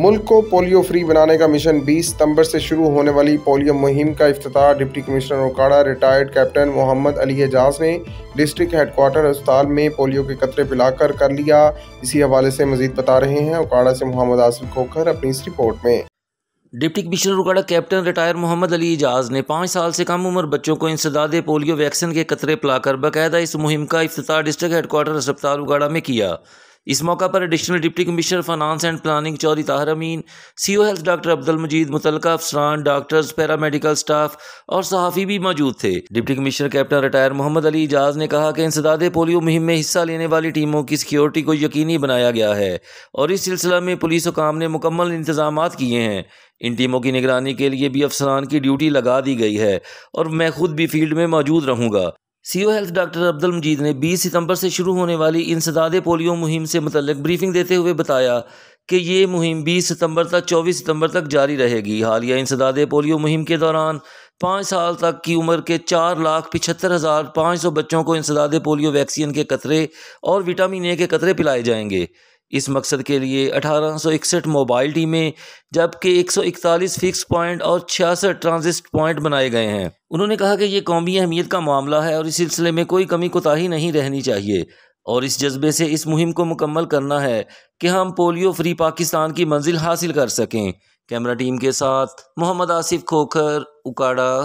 मुल्क को polio free बनाने का मिशन 20 सितंबर से शुरू होने वाली पोलियो मुहिम का अफ़्ताह deputy commissioner Okara retired captain Mohammad Ali Ejaz ने डिस्ट्रिक्ट हेडकोार्टर अस्पताल में पोलियो के कतरे पिलाकर कर लिया इसी हवाले से मजीद बता रहे हैं ओकाड़ा से मोहम्मद आसिफ खोखर अपनी इस रिपोर्ट में डिप्टी कमिश्नर रुकाड़ा कैप्टन रिटायर मोहम्मद अली एजाज ने पाँच साल से कम उम्र बच्चों को इंसदाद पोलियो वैक्सीन के कतरे पिलाकर बाकायदा इस मुहिम का अफ्ताह डिस्ट्रिक्ट हेडकोार्टर अस्पताल उगाड़ा में किया इस मौका पर additional deputy commissioner finance and planning Chaudhry Tahir Amin C O health doctor Abdul Majeed मुतल अफसरान डॉक्टर्स पैरामेडिकल स्टाफ और सहाफ़ी भी मौजूद थे deputy commissioner captain retire Mohammad Ali Ejaz ने कहा कि इंसदाद पोलियो मुहिम में हिस्सा लेने वाली टीमों की सिक्योरिटी को यकीनी बनाया गया है और इस सिलसिला में पुलिस हुकाम ने मुकम्मल इंतजाम किए हैं इन टीमों की निगरानी के लिए भी अफसरान की ड्यूटी लगा दी गई है और मैं खुद भी फील्ड में मौजूद रहूँगा CO health doctor Abdul Majeed ने 20 सितंबर से शुरू होने वाली इंसदाद पोलियो मुहिम से मतलब ब्रीफिंग देते हुए बताया कि ये मुहिम 20 सितंबर तक 24 सितंबर तक जारी रहेगी हालिया इंसदाद पोलियो मुहिम के दौरान पाँच साल तक की उम्र के चार लाख पिछहत्तर हज़ार पाँच सौ बच्चों को इंसदाद पोलियो वैक्सीन के कतरे और विटामिन ए के कतरे पिलाए जाएंगे इस मकसद के लिए अठारह मोबाइल टीमें जबकि 141 फिक्स पॉइंट और छियासठ ट्रांजिस्ट पॉइंट बनाए गए हैं उन्होंने कहा कि ये कौमी अहमियत का मामला है और इस सिलसिले में कोई कमी कोताही नहीं रहनी चाहिए और इस जज्बे से इस मुहिम को मुकम्मल करना है कि हम पोलियो फ्री पाकिस्तान की मंजिल हासिल कर सकें कैमरा टीम के साथ मोहम्मद आसिफ खोखर उकाड़ा